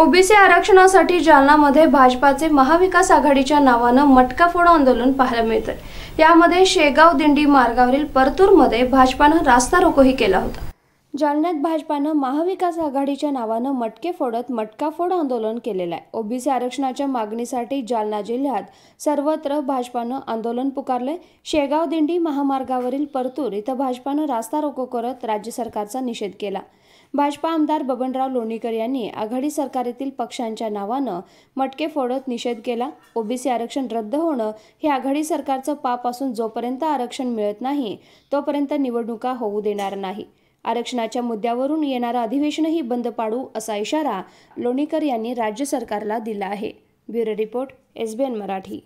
OBC आरक्षणासाठी जालनामध्ये भाजपाचे महाविकास आघाडीच्या नावानं मटकाफोड आंदोलन पाहायला मिळतं यामध्ये शेगाव दिंडी मार्गावरील परतूरमध्ये भाजपानं रास्ता रोकोही केला होता जालन्यात भाजपानं महाविकास आघाडीच्या नावानं मटके फोडत मटकाफोड आंदोलन केलेलं आहे ओबीसी आरक्षणाच्या मागणीसाठी जालना जिल्ह्यात सर्वत्र भाजपानं आंदोलन पुकारलंय शेगाव दिंडी महामार्गावरील परतूर इथं भाजपानं रास्ता रोको करत राज्य सरकारचा निषेध केला भाजपा आमदार बबनराव लोणीकर यांनी आघाडी येथील पक्षांच्या नावानं मटके फोडत निषेध केला ओबीसी आरक्षण रद्द होणं हे आघाडी सरकारचं पाप असून जोपर्यंत आरक्षण मिळत नाही तोपर्यंत निवडणुका होऊ देणार नाही आरक्षणाच्या मुद्द्यावरून येणारं अधिवेशनही बंद पाडू असा इशारा लोणीकर यांनी राज्य सरकारला दिला आहे ब्युरो रिपोर्ट एन मराठी